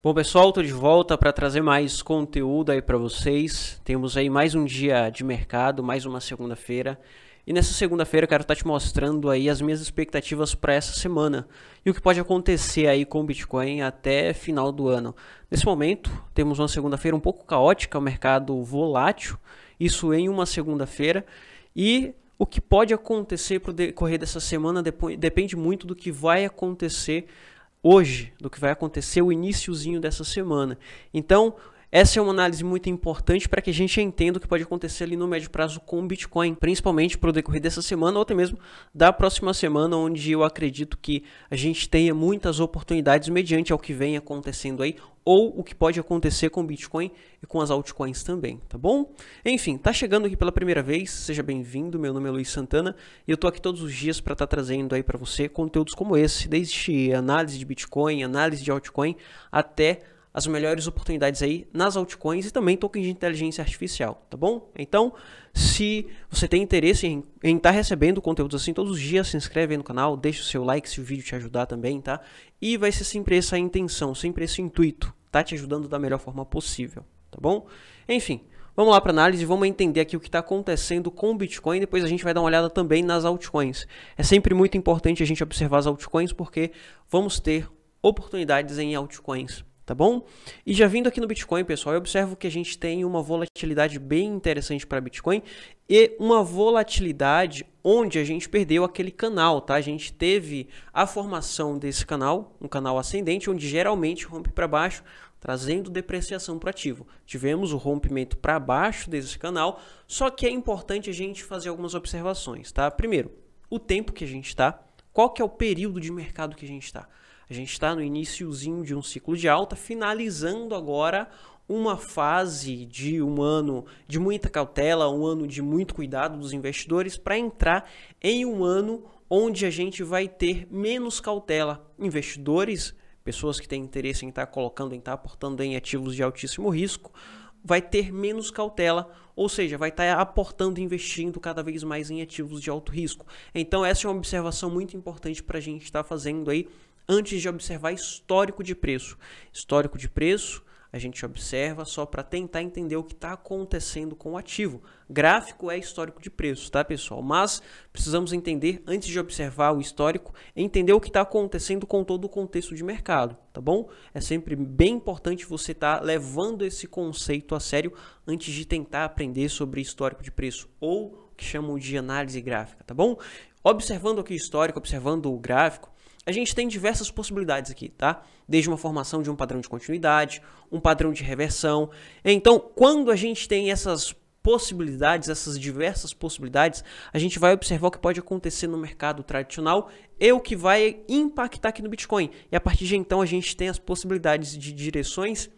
Bom, pessoal, tô de volta para trazer mais conteúdo aí para vocês. Temos aí mais um dia de mercado, mais uma segunda-feira. E nessa segunda-feira eu quero estar tá te mostrando aí as minhas expectativas para essa semana e o que pode acontecer aí com o Bitcoin até final do ano. Nesse momento, temos uma segunda-feira um pouco caótica, o um mercado volátil, isso em uma segunda-feira, e o que pode acontecer para o decorrer dessa semana depende muito do que vai acontecer hoje, do que vai acontecer o iníciozinho dessa semana. Então, essa é uma análise muito importante para que a gente entenda o que pode acontecer ali no médio prazo com o Bitcoin, principalmente para o decorrer dessa semana ou até mesmo da próxima semana, onde eu acredito que a gente tenha muitas oportunidades mediante ao que vem acontecendo aí ou o que pode acontecer com o Bitcoin e com as altcoins também, tá bom? Enfim, tá chegando aqui pela primeira vez, seja bem-vindo. Meu nome é Luiz Santana e eu tô aqui todos os dias para estar tá trazendo aí para você conteúdos como esse, desde análise de Bitcoin, análise de altcoin até as melhores oportunidades aí nas altcoins e também tokens de inteligência artificial, tá bom? Então, se você tem interesse em estar tá recebendo conteúdos assim todos os dias, se inscreve aí no canal, deixa o seu like se o vídeo te ajudar também, tá? E vai ser sempre essa a intenção, sempre esse intuito, tá te ajudando da melhor forma possível, tá bom? Enfim, Vamos lá para análise, vamos entender aqui o que está acontecendo com o Bitcoin, depois a gente vai dar uma olhada também nas altcoins. É sempre muito importante a gente observar as altcoins porque vamos ter oportunidades em altcoins tá bom? E já vindo aqui no Bitcoin, pessoal, eu observo que a gente tem uma volatilidade bem interessante para Bitcoin e uma volatilidade onde a gente perdeu aquele canal, tá? A gente teve a formação desse canal, um canal ascendente, onde geralmente rompe para baixo, trazendo depreciação para ativo. Tivemos o rompimento para baixo desse canal, só que é importante a gente fazer algumas observações, tá? Primeiro, o tempo que a gente está, qual que é o período de mercado que a gente está. A gente está no iníciozinho de um ciclo de alta, finalizando agora uma fase de um ano de muita cautela, um ano de muito cuidado dos investidores para entrar em um ano onde a gente vai ter menos cautela. Investidores, pessoas que têm interesse em estar tá colocando, em estar tá aportando em ativos de altíssimo risco, vai ter menos cautela, ou seja, vai estar tá aportando investindo cada vez mais em ativos de alto risco. Então essa é uma observação muito importante para a gente estar fazendo aí antes de observar histórico de preço. Histórico de preço a gente observa só para tentar entender o que está acontecendo com o ativo. Gráfico é histórico de preço, tá pessoal? Mas precisamos entender, antes de observar o histórico, entender o que está acontecendo com todo o contexto de mercado, tá bom? É sempre bem importante você estar tá levando esse conceito a sério antes de tentar aprender sobre histórico de preço ou o que chamam de análise gráfica, tá bom? Observando aqui o histórico, observando o gráfico, a gente tem diversas possibilidades aqui, tá? Desde uma formação de um padrão de continuidade, um padrão de reversão. Então, quando a gente tem essas possibilidades, essas diversas possibilidades, a gente vai observar o que pode acontecer no mercado tradicional e o que vai impactar aqui no Bitcoin. E a partir de então a gente tem as possibilidades de direções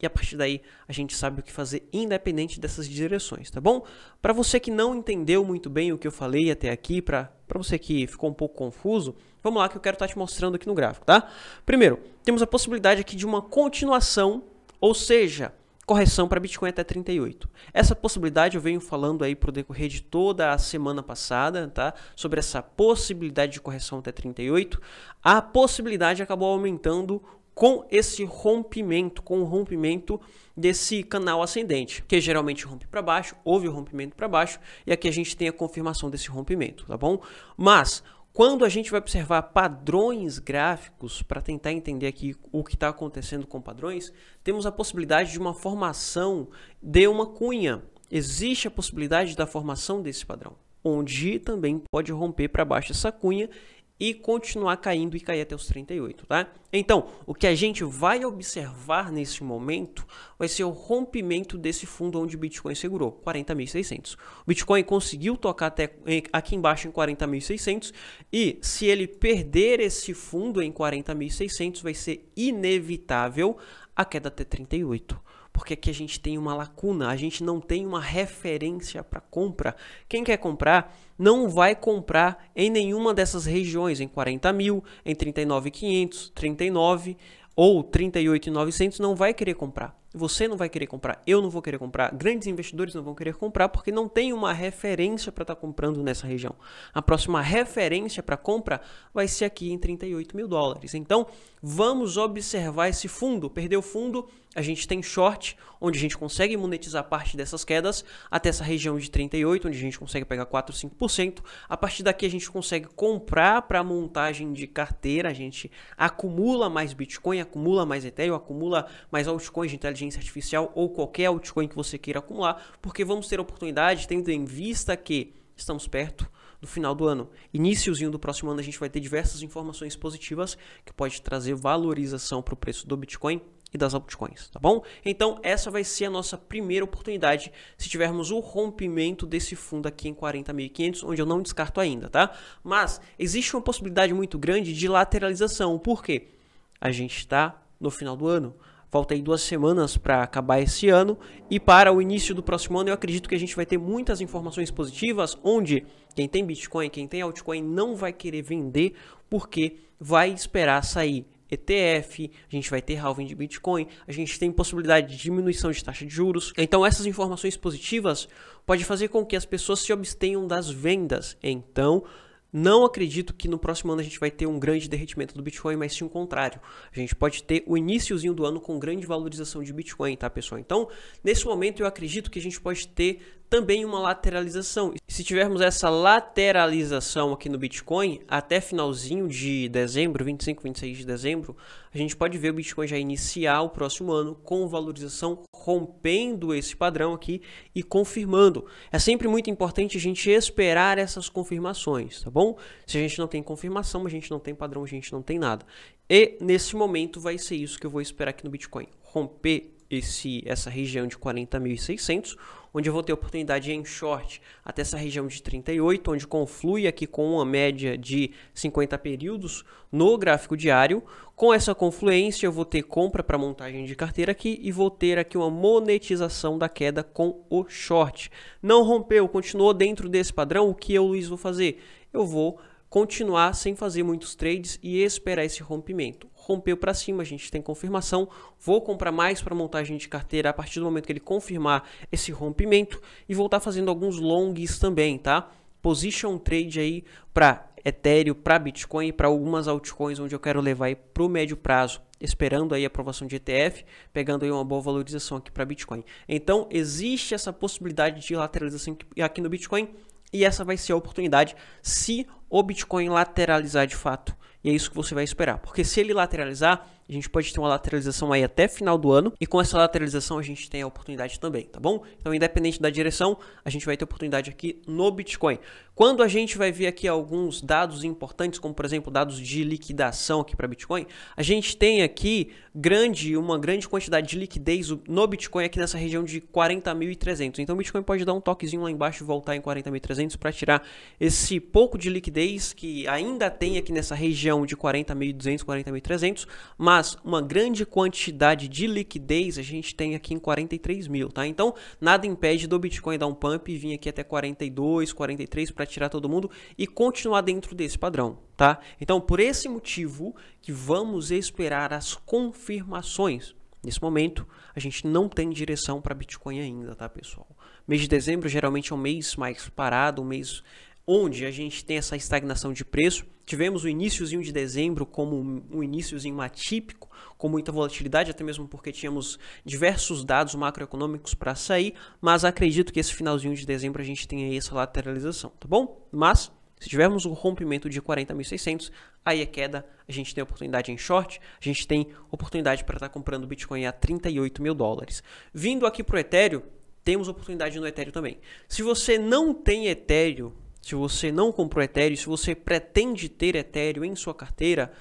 e a partir daí a gente sabe o que fazer independente dessas direções, tá bom? Para você que não entendeu muito bem o que eu falei até aqui, para você que ficou um pouco confuso, vamos lá que eu quero estar tá te mostrando aqui no gráfico, tá? Primeiro, temos a possibilidade aqui de uma continuação, ou seja, correção para Bitcoin até 38. Essa possibilidade eu venho falando aí pro decorrer de toda a semana passada, tá? Sobre essa possibilidade de correção até 38. A possibilidade acabou aumentando com esse rompimento, com o rompimento desse canal ascendente, que geralmente rompe para baixo, houve o rompimento para baixo, e aqui a gente tem a confirmação desse rompimento, tá bom? Mas quando a gente vai observar padrões gráficos para tentar entender aqui o que está acontecendo com padrões, temos a possibilidade de uma formação de uma cunha. Existe a possibilidade da formação desse padrão, onde também pode romper para baixo essa cunha e continuar caindo e cair até os 38, tá? Então, o que a gente vai observar nesse momento vai ser o rompimento desse fundo onde o Bitcoin segurou, 40.600. O Bitcoin conseguiu tocar até aqui embaixo em 40.600 e se ele perder esse fundo em 40.600 vai ser inevitável a queda até 38 porque aqui a gente tem uma lacuna, a gente não tem uma referência para compra. Quem quer comprar não vai comprar em nenhuma dessas regiões, em 40 mil, em 39.500, 39 ou 38.900, não vai querer comprar você não vai querer comprar, eu não vou querer comprar, grandes investidores não vão querer comprar porque não tem uma referência para estar tá comprando nessa região. A próxima referência para compra vai ser aqui em 38 mil dólares. Então, vamos observar esse fundo. Perdeu o fundo, a gente tem short, onde a gente consegue monetizar parte dessas quedas até essa região de 38, onde a gente consegue pegar 4, 5%. A partir daqui a gente consegue comprar para montagem de carteira, a gente acumula mais Bitcoin, acumula mais Ethereum, acumula mais altcoins de inteligência inteligência artificial ou qualquer altcoin que você queira acumular, porque vamos ter oportunidade, tendo em vista que estamos perto do final do ano, iníciozinho do próximo ano, a gente vai ter diversas informações positivas que pode trazer valorização para o preço do Bitcoin e das altcoins, tá bom? Então, essa vai ser a nossa primeira oportunidade se tivermos o rompimento desse fundo aqui em 40.500, onde eu não descarto ainda, tá? Mas existe uma possibilidade muito grande de lateralização, porque a gente está no final do ano. Falta aí duas semanas para acabar esse ano e para o início do próximo ano eu acredito que a gente vai ter muitas informações positivas, onde quem tem Bitcoin, quem tem altcoin não vai querer vender porque vai esperar sair ETF, a gente vai ter halving de Bitcoin, a gente tem possibilidade de diminuição de taxa de juros. Então essas informações positivas pode fazer com que as pessoas se abstenham das vendas. Então, não acredito que no próximo ano a gente vai ter um grande derretimento do Bitcoin, mas sim o contrário. A gente pode ter o iníciozinho do ano com grande valorização de Bitcoin, tá, pessoal? Então, nesse momento eu acredito que a gente pode ter também uma lateralização. Se tivermos essa lateralização aqui no Bitcoin, até finalzinho de dezembro, 25, 26 de dezembro, a gente pode ver o Bitcoin já iniciar o próximo ano com valorização rompendo esse padrão aqui e confirmando. É sempre muito importante a gente esperar essas confirmações, tá bom? Se a gente não tem confirmação, a gente não tem padrão, a gente não tem nada. E nesse momento vai ser isso que eu vou esperar aqui no Bitcoin, romper esse essa região de 40.600 onde eu vou ter oportunidade em short até essa região de 38, onde conflui aqui com uma média de 50 períodos no gráfico diário. Com essa confluência, eu vou ter compra para montagem de carteira aqui e vou ter aqui uma monetização da queda com o short. Não rompeu, continuou dentro desse padrão, o que eu, Luiz, vou fazer? Eu vou continuar sem fazer muitos trades e esperar esse rompimento. Rompeu para cima, a gente tem confirmação. Vou comprar mais para montagem de carteira a partir do momento que ele confirmar esse rompimento e voltar fazendo alguns longs também, tá? Position trade aí para Ethereum, para Bitcoin e para algumas altcoins onde eu quero levar para o médio prazo, esperando aí a aprovação de ETF, pegando aí uma boa valorização aqui para Bitcoin. Então, existe essa possibilidade de lateralização aqui no Bitcoin e essa vai ser a oportunidade se o Bitcoin lateralizar de fato. E é isso que você vai esperar. Porque se ele lateralizar, a gente pode ter uma lateralização aí até final do ano. E com essa lateralização a gente tem a oportunidade também, tá bom? Então, independente da direção, a gente vai ter oportunidade aqui no Bitcoin. Quando a gente vai ver aqui alguns dados importantes, como por exemplo, dados de liquidação aqui para Bitcoin, a gente tem aqui grande, uma grande quantidade de liquidez no Bitcoin aqui nessa região de 40.300. Então, o Bitcoin pode dar um toquezinho lá embaixo e voltar em 40.300 para tirar esse pouco de liquidez liquidez que ainda tem aqui nessa região de 40.200, 40.300, mas uma grande quantidade de liquidez a gente tem aqui em 43 mil, tá? Então, nada impede do Bitcoin dar um pump e vir aqui até 42, 43 para tirar todo mundo e continuar dentro desse padrão, tá? Então, por esse motivo que vamos esperar as confirmações. Nesse momento, a gente não tem direção para Bitcoin ainda, tá, pessoal? Mês de dezembro geralmente é um mês mais parado, um mês onde a gente tem essa estagnação de preço. Tivemos o iníciozinho de dezembro como um iníciozinho atípico, com muita volatilidade, até mesmo porque tínhamos diversos dados macroeconômicos para sair, mas acredito que esse finalzinho de dezembro a gente tenha essa lateralização, tá bom? Mas se tivermos um rompimento de 40.600, aí é queda, a gente tem oportunidade em short, a gente tem oportunidade para estar tá comprando Bitcoin a 38 mil dólares. Vindo aqui para o Ethereum, temos oportunidade no Ethereum também. Se você não tem Ethereum, se você não comprou Ethereum, se você pretende ter Ethereum em sua carteira,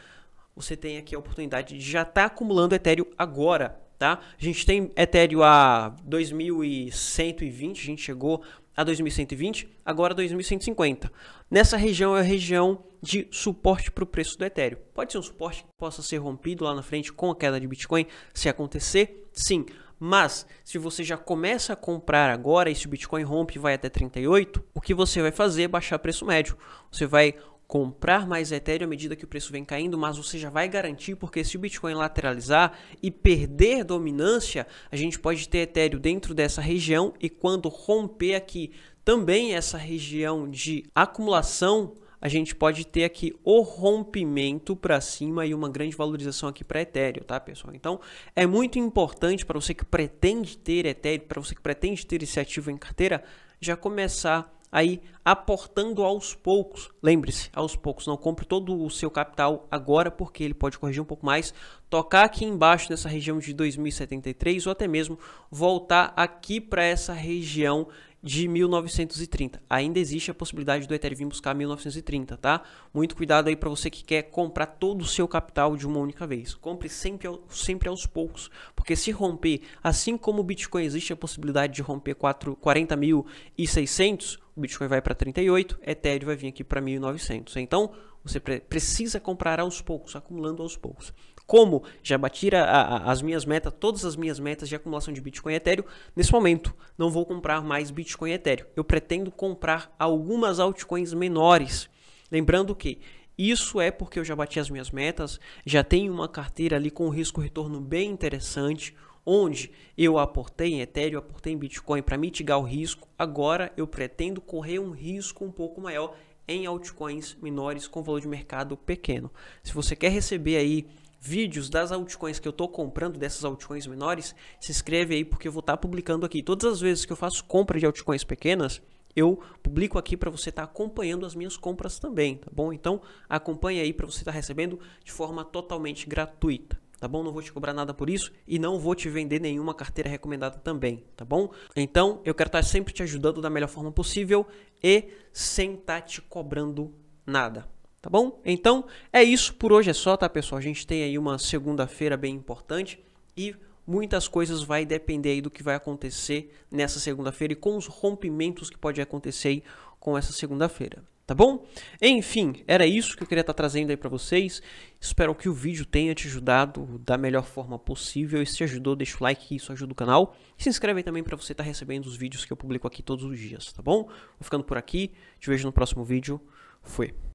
você tem aqui a oportunidade de já estar tá acumulando Ethereum agora, tá? A gente tem Ethereum a 2120, a gente chegou a 2120, agora 2150. Nessa região é a região de suporte para o preço do Ethereum. Pode ser um suporte que possa ser rompido lá na frente com a queda de Bitcoin, se acontecer? Sim. Mas se você já começa a comprar agora e se o Bitcoin rompe e vai até 38, o que você vai fazer é baixar preço médio. Você vai comprar mais Ethereum à medida que o preço vem caindo, mas você já vai garantir, porque se o Bitcoin lateralizar e perder dominância, a gente pode ter Ethereum dentro dessa região e quando romper aqui também essa região de acumulação a gente pode ter aqui o rompimento para cima e uma grande valorização aqui para Ethereum, tá, pessoal? Então, é muito importante para você que pretende ter Ethereum, para você que pretende ter esse ativo em carteira, já começar aí aportando aos poucos. Lembre-se, aos poucos, não compre todo o seu capital agora porque ele pode corrigir um pouco mais, tocar aqui embaixo nessa região de 2073 ou até mesmo voltar aqui para essa região de 1930. Ainda existe a possibilidade do Ethereum vir buscar 1930, tá? Muito cuidado aí para você que quer comprar todo o seu capital de uma única vez. Compre sempre, sempre aos poucos, porque se romper, assim como o Bitcoin existe a possibilidade de romper 40.600, o Bitcoin vai para 38, Ethereum vai vir aqui para 1900. Então, você precisa comprar aos poucos, acumulando aos poucos como já bati a, a, as minhas metas, todas as minhas metas de acumulação de Bitcoin e Ethereum, nesse momento não vou comprar mais Bitcoin e Ethereum. Eu pretendo comprar algumas altcoins menores. Lembrando que isso é porque eu já bati as minhas metas, já tenho uma carteira ali com risco-retorno bem interessante, onde eu aportei em Ethereum, aportei em Bitcoin para mitigar o risco. Agora eu pretendo correr um risco um pouco maior em altcoins menores com valor de mercado pequeno. Se você quer receber aí vídeos das altcoins que eu estou comprando, dessas altcoins menores, se inscreve aí porque eu vou estar tá publicando aqui. Todas as vezes que eu faço compra de altcoins pequenas, eu publico aqui para você estar tá acompanhando as minhas compras também, tá bom? Então acompanha aí para você estar tá recebendo de forma totalmente gratuita tá bom? Não vou te cobrar nada por isso e não vou te vender nenhuma carteira recomendada também, tá bom? Então, eu quero estar tá sempre te ajudando da melhor forma possível e sem estar tá te cobrando nada. Tá bom? Então é isso por hoje é só, tá pessoal? A gente tem aí uma segunda-feira bem importante e muitas coisas vai depender aí do que vai acontecer nessa segunda-feira e com os rompimentos que pode acontecer aí com essa segunda-feira. Tá bom? Enfim, era isso que eu queria estar tá trazendo aí para vocês. Espero que o vídeo tenha te ajudado da melhor forma possível. E se te ajudou, deixa o like, isso ajuda o canal. E se inscreve aí também para você estar tá recebendo os vídeos que eu publico aqui todos os dias, tá bom? Vou ficando por aqui. Te vejo no próximo vídeo. Fui.